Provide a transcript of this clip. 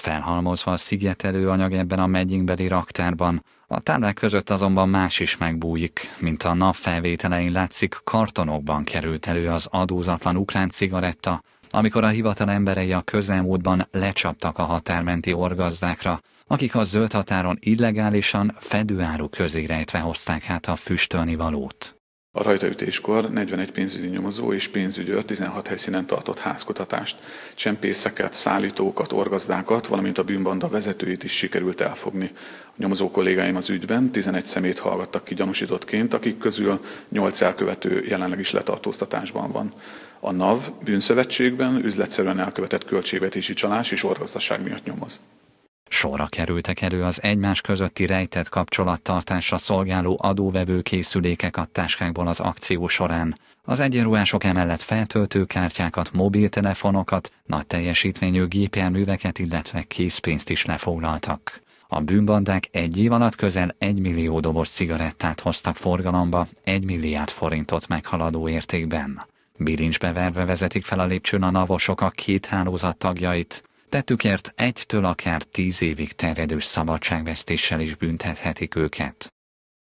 felhalmozva a szigetelő anyag ebben a megyénkbeli raktárban. A táblák között azonban más is megbújik, mint a nap felvételein látszik, kartonokban került elő az adózatlan ukrán cigaretta, amikor a hivatal emberei a közelmúltban lecsaptak a határmenti orgazdákra, akik a zöld határon illegálisan fedőáru közé rejtve hozták hát a füstölni valót. A rajtaütéskor 41 pénzügyi nyomozó és pénzügyőr 16 helyszínen tartott házkutatást. Csempészeket, szállítókat, orgazdákat, valamint a bűnbanda vezetőit is sikerült elfogni. A nyomozó kollégáim az ügyben 11 szemét hallgattak ki gyanúsítottként, akik közül 8 elkövető jelenleg is letartóztatásban van. A NAV bűnszövetségben üzletszerűen elkövetett költségvetési csalás és orgazdaság miatt nyomoz. Sorra kerültek elő az egymás közötti rejtett kapcsolattartásra szolgáló adóvevő készülékek a táskákból az akció során. Az egyenruhások emellett feltöltőkártyákat, mobiltelefonokat, nagy teljesítményű gépjárműveket, illetve készpénzt is lefoglaltak. A bűnbandák egy év alatt közel 1 millió doboz cigarettát hoztak forgalomba, 1 milliárd forintot meghaladó értékben. Bilincsbe verve vezetik fel a lépcsőn a navosok a két hálózat tagjait, Tetükért egytől akár tíz évig terjedő szabadságvesztéssel is büntethetik őket.